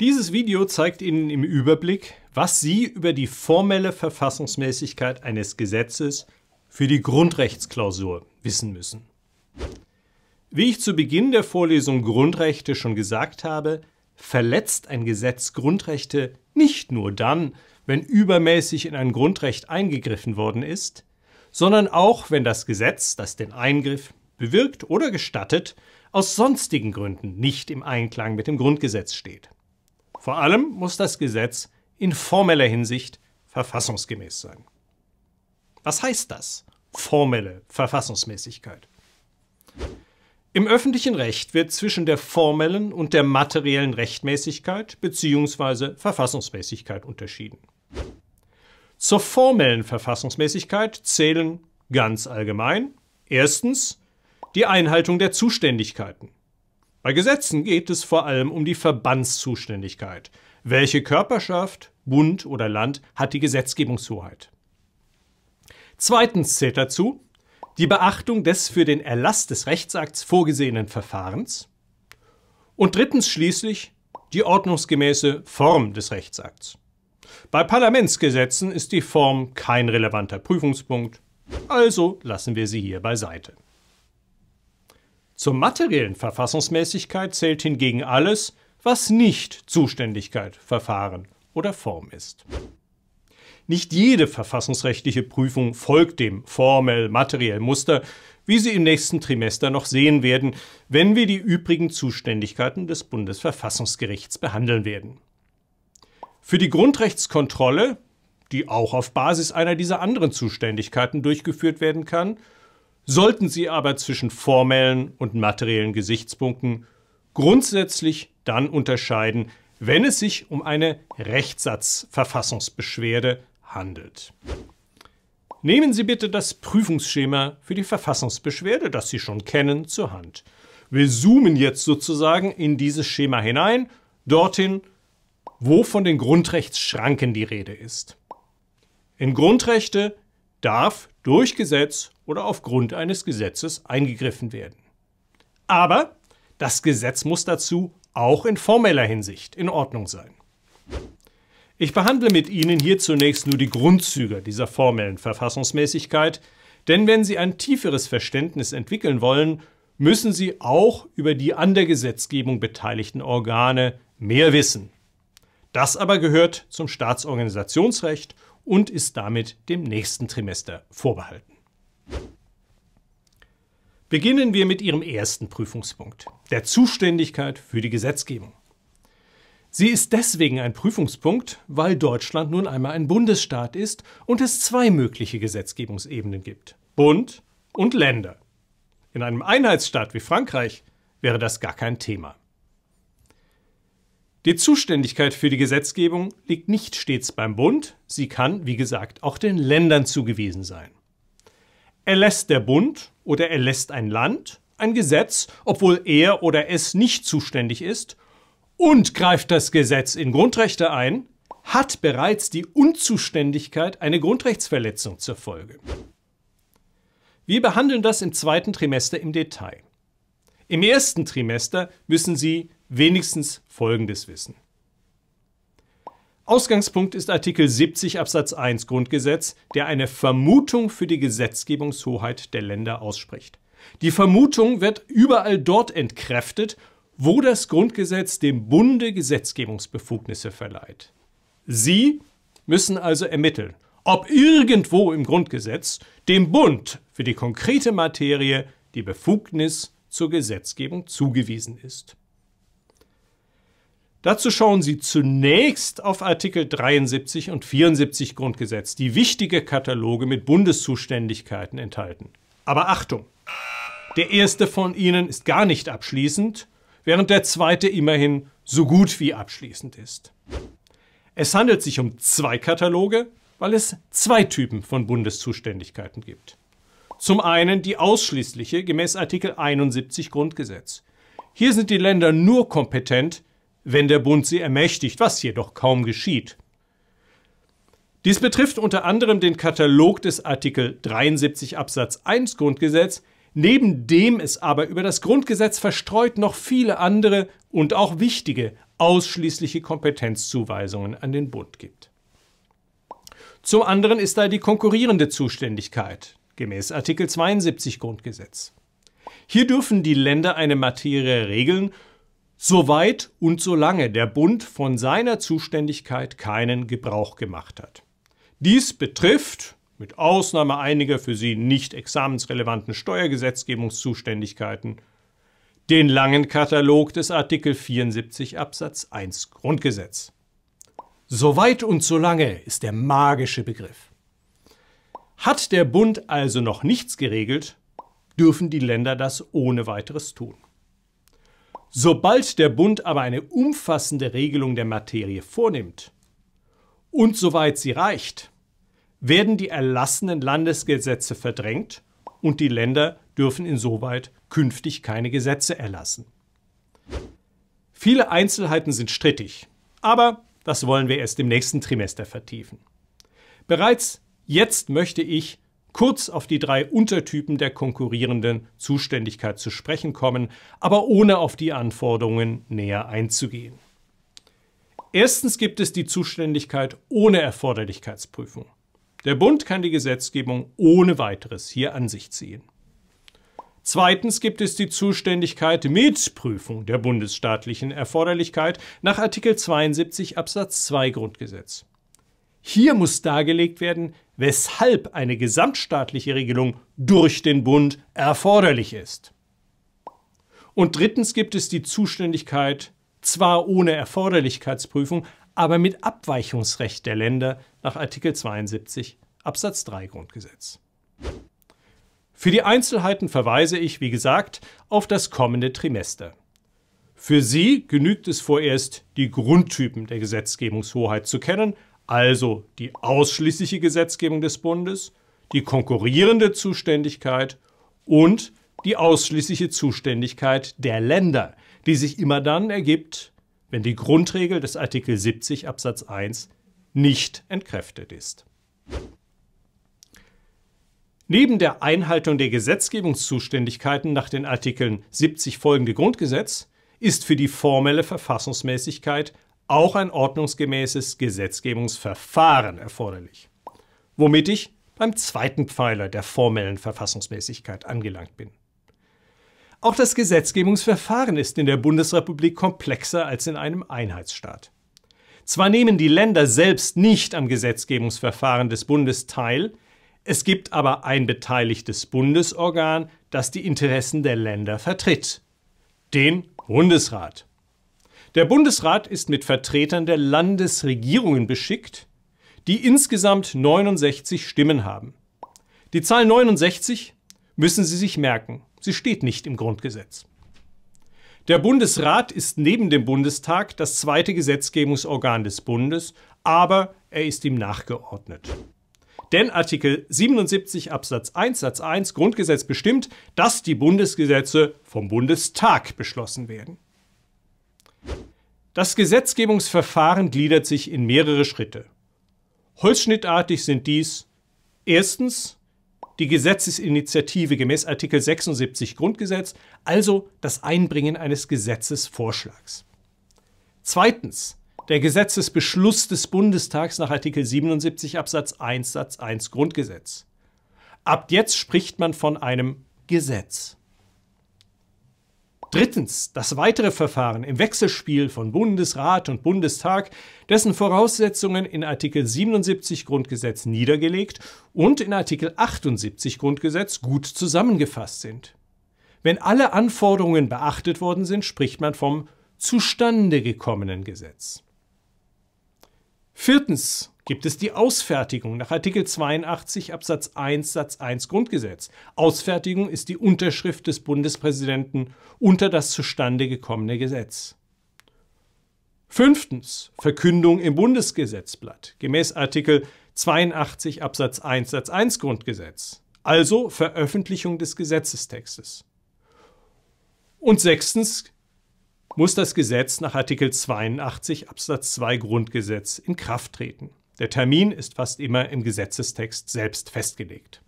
Dieses Video zeigt Ihnen im Überblick, was Sie über die formelle Verfassungsmäßigkeit eines Gesetzes für die Grundrechtsklausur wissen müssen. Wie ich zu Beginn der Vorlesung Grundrechte schon gesagt habe, verletzt ein Gesetz Grundrechte nicht nur dann, wenn übermäßig in ein Grundrecht eingegriffen worden ist, sondern auch, wenn das Gesetz, das den Eingriff bewirkt oder gestattet, aus sonstigen Gründen nicht im Einklang mit dem Grundgesetz steht. Vor allem muss das Gesetz in formeller Hinsicht verfassungsgemäß sein. Was heißt das? Formelle Verfassungsmäßigkeit. Im öffentlichen Recht wird zwischen der formellen und der materiellen Rechtmäßigkeit bzw. Verfassungsmäßigkeit unterschieden. Zur formellen Verfassungsmäßigkeit zählen ganz allgemein erstens die Einhaltung der Zuständigkeiten, bei Gesetzen geht es vor allem um die Verbandszuständigkeit. Welche Körperschaft, Bund oder Land hat die Gesetzgebungshoheit? Zweitens zählt dazu die Beachtung des für den Erlass des Rechtsakts vorgesehenen Verfahrens und drittens schließlich die ordnungsgemäße Form des Rechtsakts. Bei Parlamentsgesetzen ist die Form kein relevanter Prüfungspunkt, also lassen wir sie hier beiseite. Zur materiellen Verfassungsmäßigkeit zählt hingegen alles, was nicht Zuständigkeit, Verfahren oder Form ist. Nicht jede verfassungsrechtliche Prüfung folgt dem formell materiellen Muster, wie Sie im nächsten Trimester noch sehen werden, wenn wir die übrigen Zuständigkeiten des Bundesverfassungsgerichts behandeln werden. Für die Grundrechtskontrolle, die auch auf Basis einer dieser anderen Zuständigkeiten durchgeführt werden kann, sollten sie aber zwischen formellen und materiellen Gesichtspunkten grundsätzlich dann unterscheiden, wenn es sich um eine Rechtssatzverfassungsbeschwerde handelt. Nehmen Sie bitte das Prüfungsschema für die Verfassungsbeschwerde, das Sie schon kennen, zur Hand. Wir zoomen jetzt sozusagen in dieses Schema hinein, dorthin, wo von den Grundrechtsschranken die Rede ist. In Grundrechte darf durch Gesetz oder aufgrund eines Gesetzes eingegriffen werden. Aber das Gesetz muss dazu auch in formeller Hinsicht in Ordnung sein. Ich behandle mit Ihnen hier zunächst nur die Grundzüge dieser formellen Verfassungsmäßigkeit, denn wenn Sie ein tieferes Verständnis entwickeln wollen, müssen Sie auch über die an der Gesetzgebung beteiligten Organe mehr wissen. Das aber gehört zum Staatsorganisationsrecht und ist damit dem nächsten Trimester vorbehalten. Beginnen wir mit Ihrem ersten Prüfungspunkt, der Zuständigkeit für die Gesetzgebung. Sie ist deswegen ein Prüfungspunkt, weil Deutschland nun einmal ein Bundesstaat ist und es zwei mögliche Gesetzgebungsebenen gibt. Bund und Länder. In einem Einheitsstaat wie Frankreich wäre das gar kein Thema. Die Zuständigkeit für die Gesetzgebung liegt nicht stets beim Bund, sie kann, wie gesagt, auch den Ländern zugewiesen sein. Erlässt der Bund oder erlässt ein Land ein Gesetz, obwohl er oder es nicht zuständig ist, und greift das Gesetz in Grundrechte ein, hat bereits die Unzuständigkeit eine Grundrechtsverletzung zur Folge. Wir behandeln das im zweiten Trimester im Detail. Im ersten Trimester müssen Sie wenigstens Folgendes wissen. Ausgangspunkt ist Artikel 70 Absatz 1 Grundgesetz, der eine Vermutung für die Gesetzgebungshoheit der Länder ausspricht. Die Vermutung wird überall dort entkräftet, wo das Grundgesetz dem Bunde Gesetzgebungsbefugnisse verleiht. Sie müssen also ermitteln, ob irgendwo im Grundgesetz dem Bund für die konkrete Materie die Befugnis zur Gesetzgebung zugewiesen ist. Dazu schauen Sie zunächst auf Artikel 73 und 74 Grundgesetz, die wichtige Kataloge mit Bundeszuständigkeiten enthalten. Aber Achtung! Der erste von ihnen ist gar nicht abschließend, während der zweite immerhin so gut wie abschließend ist. Es handelt sich um zwei Kataloge, weil es zwei Typen von Bundeszuständigkeiten gibt. Zum einen die ausschließliche gemäß Artikel 71 Grundgesetz. Hier sind die Länder nur kompetent, wenn der Bund sie ermächtigt, was jedoch kaum geschieht. Dies betrifft unter anderem den Katalog des Artikel 73 Absatz 1 Grundgesetz, neben dem es aber über das Grundgesetz verstreut noch viele andere und auch wichtige ausschließliche Kompetenzzuweisungen an den Bund gibt. Zum anderen ist da die konkurrierende Zuständigkeit gemäß Artikel 72 Grundgesetz. Hier dürfen die Länder eine Materie regeln, Soweit und solange der Bund von seiner Zuständigkeit keinen Gebrauch gemacht hat. Dies betrifft, mit Ausnahme einiger für sie nicht examensrelevanten Steuergesetzgebungszuständigkeiten, den langen Katalog des Artikel 74 Absatz 1 Grundgesetz. Soweit und solange ist der magische Begriff. Hat der Bund also noch nichts geregelt, dürfen die Länder das ohne weiteres tun. Sobald der Bund aber eine umfassende Regelung der Materie vornimmt und soweit sie reicht, werden die erlassenen Landesgesetze verdrängt und die Länder dürfen insoweit künftig keine Gesetze erlassen. Viele Einzelheiten sind strittig, aber das wollen wir erst im nächsten Trimester vertiefen. Bereits jetzt möchte ich kurz auf die drei Untertypen der konkurrierenden Zuständigkeit zu sprechen kommen, aber ohne auf die Anforderungen näher einzugehen. Erstens gibt es die Zuständigkeit ohne Erforderlichkeitsprüfung. Der Bund kann die Gesetzgebung ohne weiteres hier an sich ziehen. Zweitens gibt es die Zuständigkeit mit Prüfung der bundesstaatlichen Erforderlichkeit nach Artikel 72 Absatz 2 Grundgesetz. Hier muss dargelegt werden, weshalb eine gesamtstaatliche Regelung durch den Bund erforderlich ist. Und drittens gibt es die Zuständigkeit zwar ohne Erforderlichkeitsprüfung, aber mit Abweichungsrecht der Länder nach Artikel 72 Absatz 3 Grundgesetz. Für die Einzelheiten verweise ich, wie gesagt, auf das kommende Trimester. Für Sie genügt es vorerst, die Grundtypen der Gesetzgebungshoheit zu kennen also die ausschließliche Gesetzgebung des Bundes, die konkurrierende Zuständigkeit und die ausschließliche Zuständigkeit der Länder, die sich immer dann ergibt, wenn die Grundregel des Artikel 70 Absatz 1 nicht entkräftet ist. Neben der Einhaltung der Gesetzgebungszuständigkeiten nach den Artikeln 70 folgende Grundgesetz ist für die formelle Verfassungsmäßigkeit auch ein ordnungsgemäßes Gesetzgebungsverfahren erforderlich. Womit ich beim zweiten Pfeiler der formellen Verfassungsmäßigkeit angelangt bin. Auch das Gesetzgebungsverfahren ist in der Bundesrepublik komplexer als in einem Einheitsstaat. Zwar nehmen die Länder selbst nicht am Gesetzgebungsverfahren des Bundes teil, es gibt aber ein beteiligtes Bundesorgan, das die Interessen der Länder vertritt. Den Bundesrat. Der Bundesrat ist mit Vertretern der Landesregierungen beschickt, die insgesamt 69 Stimmen haben. Die Zahl 69 müssen Sie sich merken. Sie steht nicht im Grundgesetz. Der Bundesrat ist neben dem Bundestag das zweite Gesetzgebungsorgan des Bundes, aber er ist ihm nachgeordnet. Denn Artikel 77 Absatz 1 Satz 1 Grundgesetz bestimmt, dass die Bundesgesetze vom Bundestag beschlossen werden. Das Gesetzgebungsverfahren gliedert sich in mehrere Schritte. Holzschnittartig sind dies erstens die Gesetzesinitiative gemäß Artikel 76 Grundgesetz, also das Einbringen eines Gesetzesvorschlags. Zweitens der Gesetzesbeschluss des Bundestags nach Artikel 77 Absatz 1 Satz 1 Grundgesetz. Ab jetzt spricht man von einem Gesetz. Drittens das weitere Verfahren im Wechselspiel von Bundesrat und Bundestag, dessen Voraussetzungen in Artikel 77 Grundgesetz niedergelegt und in Artikel 78 Grundgesetz gut zusammengefasst sind. Wenn alle Anforderungen beachtet worden sind, spricht man vom zustande gekommenen Gesetz. Viertens gibt es die Ausfertigung nach Artikel 82 Absatz 1 Satz 1 Grundgesetz. Ausfertigung ist die Unterschrift des Bundespräsidenten unter das zustande gekommene Gesetz. Fünftens Verkündung im Bundesgesetzblatt gemäß Artikel 82 Absatz 1 Satz 1 Grundgesetz, also Veröffentlichung des Gesetzestextes. Und sechstens muss das Gesetz nach Artikel 82 Absatz 2 Grundgesetz in Kraft treten. Der Termin ist fast immer im Gesetzestext selbst festgelegt.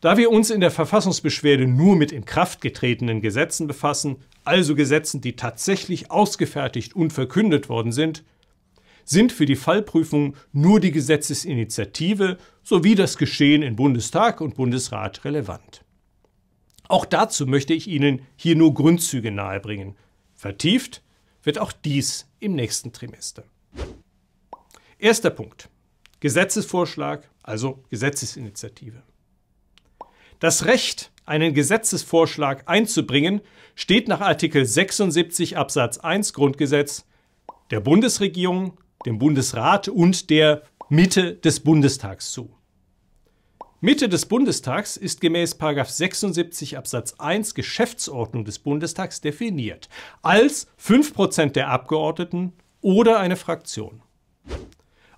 Da wir uns in der Verfassungsbeschwerde nur mit in Kraft getretenen Gesetzen befassen, also Gesetzen, die tatsächlich ausgefertigt und verkündet worden sind, sind für die Fallprüfung nur die Gesetzesinitiative sowie das Geschehen in Bundestag und Bundesrat relevant. Auch dazu möchte ich Ihnen hier nur Grundzüge nahebringen. Vertieft wird auch dies im nächsten Trimester. Erster Punkt. Gesetzesvorschlag, also Gesetzesinitiative. Das Recht, einen Gesetzesvorschlag einzubringen, steht nach Artikel 76 Absatz 1 Grundgesetz der Bundesregierung, dem Bundesrat und der Mitte des Bundestags zu. Mitte des Bundestags ist gemäß 76 Absatz 1 Geschäftsordnung des Bundestags definiert als 5% der Abgeordneten oder eine Fraktion.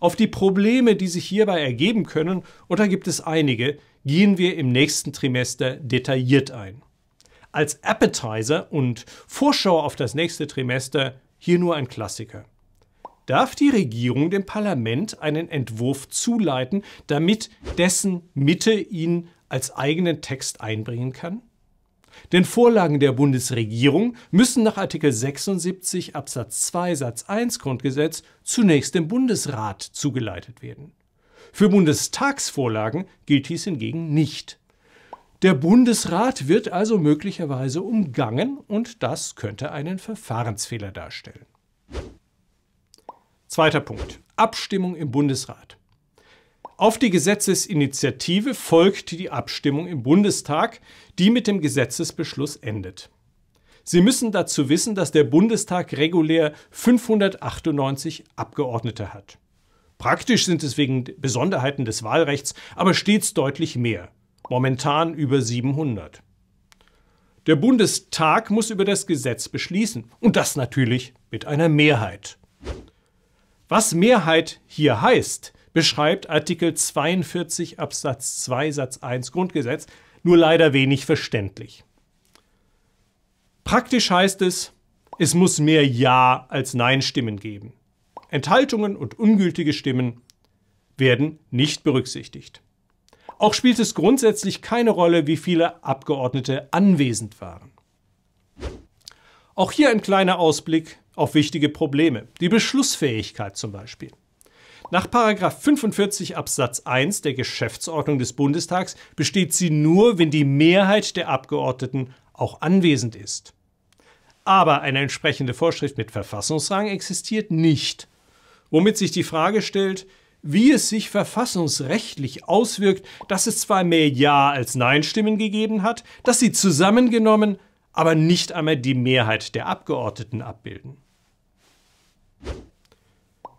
Auf die Probleme, die sich hierbei ergeben können, oder gibt es einige, gehen wir im nächsten Trimester detailliert ein. Als Appetizer und Vorschau auf das nächste Trimester hier nur ein Klassiker. Darf die Regierung dem Parlament einen Entwurf zuleiten, damit dessen Mitte ihn als eigenen Text einbringen kann? Denn Vorlagen der Bundesregierung müssen nach Artikel 76 Absatz 2 Satz 1 Grundgesetz zunächst dem Bundesrat zugeleitet werden. Für Bundestagsvorlagen gilt dies hingegen nicht. Der Bundesrat wird also möglicherweise umgangen und das könnte einen Verfahrensfehler darstellen. Zweiter Punkt. Abstimmung im Bundesrat. Auf die Gesetzesinitiative folgt die Abstimmung im Bundestag, die mit dem Gesetzesbeschluss endet. Sie müssen dazu wissen, dass der Bundestag regulär 598 Abgeordnete hat. Praktisch sind es wegen Besonderheiten des Wahlrechts aber stets deutlich mehr, momentan über 700. Der Bundestag muss über das Gesetz beschließen und das natürlich mit einer Mehrheit. Was Mehrheit hier heißt, beschreibt Artikel 42 Absatz 2 Satz 1 Grundgesetz, nur leider wenig verständlich. Praktisch heißt es, es muss mehr Ja als Nein-Stimmen geben. Enthaltungen und ungültige Stimmen werden nicht berücksichtigt. Auch spielt es grundsätzlich keine Rolle, wie viele Abgeordnete anwesend waren. Auch hier ein kleiner Ausblick auf wichtige Probleme, die Beschlussfähigkeit zum Beispiel. Nach 45 Absatz 1 der Geschäftsordnung des Bundestags besteht sie nur, wenn die Mehrheit der Abgeordneten auch anwesend ist. Aber eine entsprechende Vorschrift mit Verfassungsrang existiert nicht, womit sich die Frage stellt, wie es sich verfassungsrechtlich auswirkt, dass es zwar mehr Ja als Nein-Stimmen gegeben hat, dass sie zusammengenommen aber nicht einmal die Mehrheit der Abgeordneten abbilden.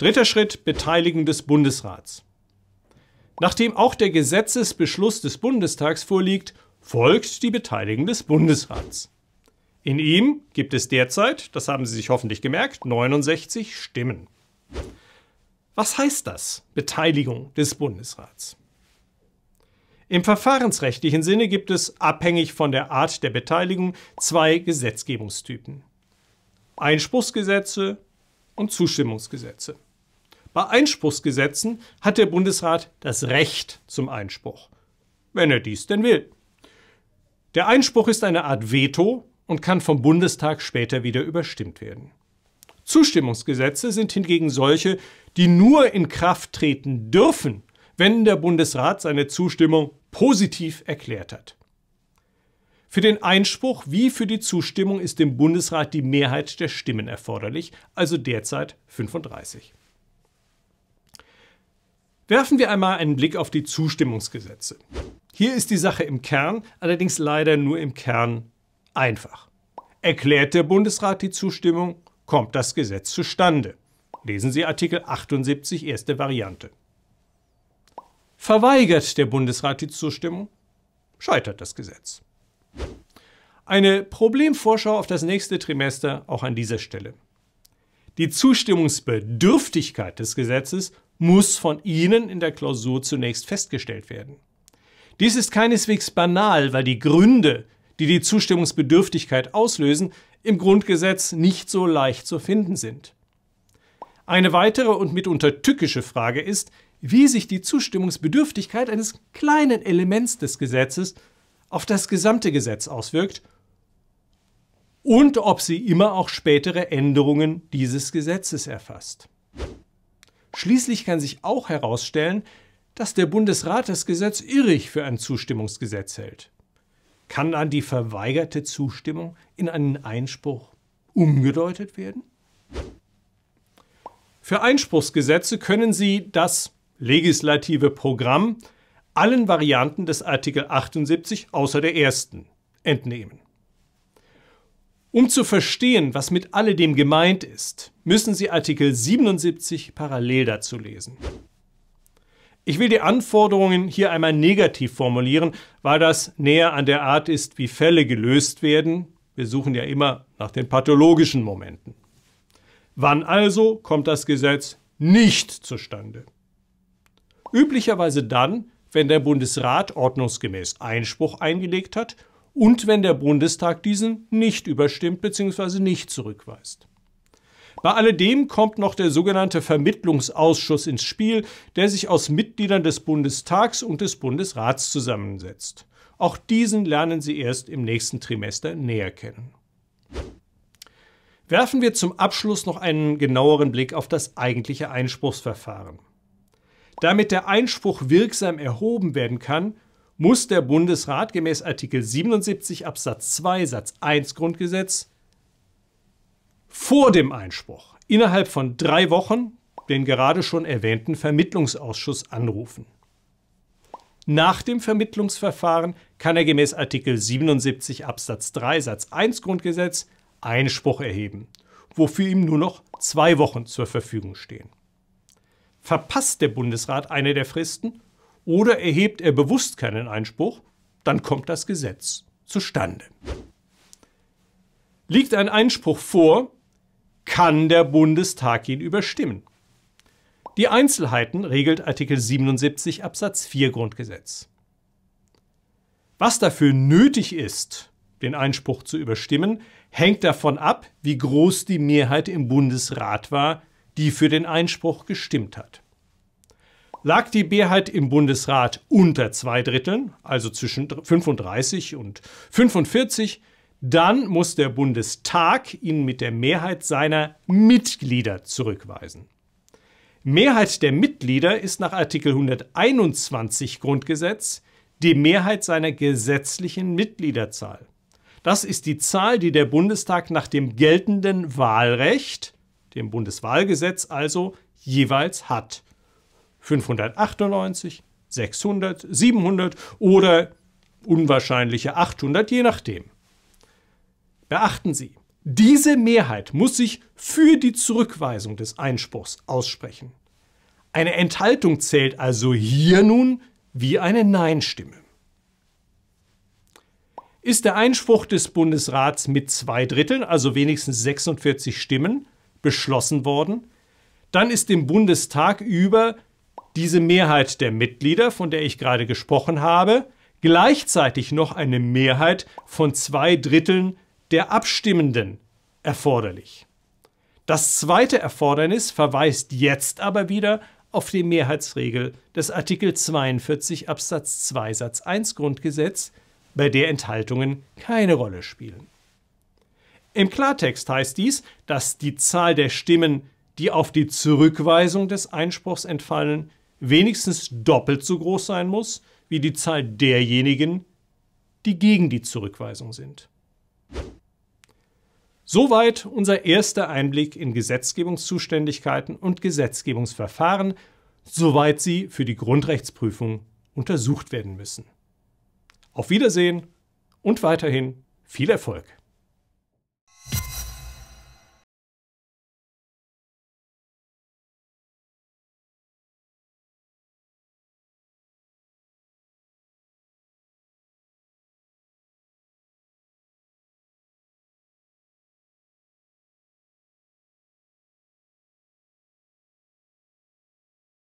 Dritter Schritt, Beteiligung des Bundesrats. Nachdem auch der Gesetzesbeschluss des Bundestags vorliegt, folgt die Beteiligung des Bundesrats. In ihm gibt es derzeit, das haben Sie sich hoffentlich gemerkt, 69 Stimmen. Was heißt das, Beteiligung des Bundesrats? Im verfahrensrechtlichen Sinne gibt es, abhängig von der Art der Beteiligung, zwei Gesetzgebungstypen. Einspruchsgesetze und Zustimmungsgesetze. Bei Einspruchsgesetzen hat der Bundesrat das Recht zum Einspruch, wenn er dies denn will. Der Einspruch ist eine Art Veto und kann vom Bundestag später wieder überstimmt werden. Zustimmungsgesetze sind hingegen solche, die nur in Kraft treten dürfen, wenn der Bundesrat seine Zustimmung positiv erklärt hat. Für den Einspruch wie für die Zustimmung ist dem Bundesrat die Mehrheit der Stimmen erforderlich, also derzeit 35. Werfen wir einmal einen Blick auf die Zustimmungsgesetze. Hier ist die Sache im Kern, allerdings leider nur im Kern einfach. Erklärt der Bundesrat die Zustimmung, kommt das Gesetz zustande. Lesen Sie Artikel 78 erste Variante. Verweigert der Bundesrat die Zustimmung, scheitert das Gesetz. Eine Problemvorschau auf das nächste Trimester auch an dieser Stelle. Die Zustimmungsbedürftigkeit des Gesetzes muss von Ihnen in der Klausur zunächst festgestellt werden. Dies ist keineswegs banal, weil die Gründe, die die Zustimmungsbedürftigkeit auslösen, im Grundgesetz nicht so leicht zu finden sind. Eine weitere und mitunter tückische Frage ist, wie sich die Zustimmungsbedürftigkeit eines kleinen Elements des Gesetzes auf das gesamte Gesetz auswirkt und ob sie immer auch spätere Änderungen dieses Gesetzes erfasst. Schließlich kann sich auch herausstellen, dass der Bundesrat das Gesetz irrig für ein Zustimmungsgesetz hält. Kann dann die verweigerte Zustimmung in einen Einspruch umgedeutet werden? Für Einspruchsgesetze können Sie das legislative Programm allen Varianten des Artikel 78 außer der ersten entnehmen. Um zu verstehen, was mit alledem gemeint ist, müssen Sie Artikel 77 parallel dazu lesen. Ich will die Anforderungen hier einmal negativ formulieren, weil das näher an der Art ist, wie Fälle gelöst werden. Wir suchen ja immer nach den pathologischen Momenten. Wann also kommt das Gesetz nicht zustande? Üblicherweise dann, wenn der Bundesrat ordnungsgemäß Einspruch eingelegt hat und wenn der Bundestag diesen nicht überstimmt bzw. nicht zurückweist. Bei alledem kommt noch der sogenannte Vermittlungsausschuss ins Spiel, der sich aus Mitgliedern des Bundestags und des Bundesrats zusammensetzt. Auch diesen lernen Sie erst im nächsten Trimester näher kennen. Werfen wir zum Abschluss noch einen genaueren Blick auf das eigentliche Einspruchsverfahren. Damit der Einspruch wirksam erhoben werden kann, muss der Bundesrat gemäß Artikel 77 Absatz 2 Satz 1 Grundgesetz vor dem Einspruch innerhalb von drei Wochen den gerade schon erwähnten Vermittlungsausschuss anrufen. Nach dem Vermittlungsverfahren kann er gemäß Artikel 77 Absatz 3 Satz 1 Grundgesetz Einspruch erheben, wofür ihm nur noch zwei Wochen zur Verfügung stehen. Verpasst der Bundesrat eine der Fristen, oder erhebt er bewusst keinen Einspruch, dann kommt das Gesetz zustande. Liegt ein Einspruch vor, kann der Bundestag ihn überstimmen. Die Einzelheiten regelt Artikel 77 Absatz 4 Grundgesetz. Was dafür nötig ist, den Einspruch zu überstimmen, hängt davon ab, wie groß die Mehrheit im Bundesrat war, die für den Einspruch gestimmt hat lag die Mehrheit im Bundesrat unter zwei Dritteln, also zwischen 35 und 45, dann muss der Bundestag ihn mit der Mehrheit seiner Mitglieder zurückweisen. Mehrheit der Mitglieder ist nach Artikel 121 Grundgesetz die Mehrheit seiner gesetzlichen Mitgliederzahl. Das ist die Zahl, die der Bundestag nach dem geltenden Wahlrecht, dem Bundeswahlgesetz also, jeweils hat. 598, 600, 700 oder unwahrscheinliche 800, je nachdem. Beachten Sie, diese Mehrheit muss sich für die Zurückweisung des Einspruchs aussprechen. Eine Enthaltung zählt also hier nun wie eine Nein-Stimme. Ist der Einspruch des Bundesrats mit zwei Dritteln, also wenigstens 46 Stimmen, beschlossen worden, dann ist dem Bundestag über diese Mehrheit der Mitglieder, von der ich gerade gesprochen habe, gleichzeitig noch eine Mehrheit von zwei Dritteln der Abstimmenden erforderlich. Das zweite Erfordernis verweist jetzt aber wieder auf die Mehrheitsregel des Artikel 42 Absatz 2 Satz 1 Grundgesetz, bei der Enthaltungen keine Rolle spielen. Im Klartext heißt dies, dass die Zahl der Stimmen, die auf die Zurückweisung des Einspruchs entfallen, wenigstens doppelt so groß sein muss wie die Zahl derjenigen, die gegen die Zurückweisung sind. Soweit unser erster Einblick in Gesetzgebungszuständigkeiten und Gesetzgebungsverfahren, soweit sie für die Grundrechtsprüfung untersucht werden müssen. Auf Wiedersehen und weiterhin viel Erfolg!